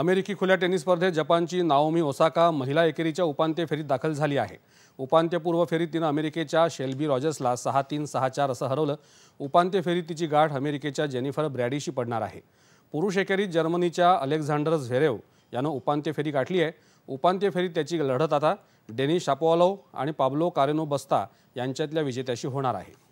अमेरिकी खुल्या टेनिस स्पर्धेत जपानची नाओमी ओसाका महिला एकेरीच्या उपांत्य फेरीत दाखल झाली आहे उपांत्यपूर्व फेरीत तिनं अमेरिकेच्या शेल्बी रॉजर्सला सहा तीन सहा चार असं हरवलं उपांत्य फेरीत तिची गाठ अमेरिकेच्या जेनिफर ब्रॅडीशी पडणार आहे पुरुष एकेरीत जर्मनीच्या अलेक्झांडर झेरेव यानं उपांत्य फेरी गाठली आहे उपांत्य फेरीत त्याची लढत आता डेनिस शापोवालोव आणि पाब्लो कारेनो बस्ता यांच्यातल्या विजेत्याशी होणार आहे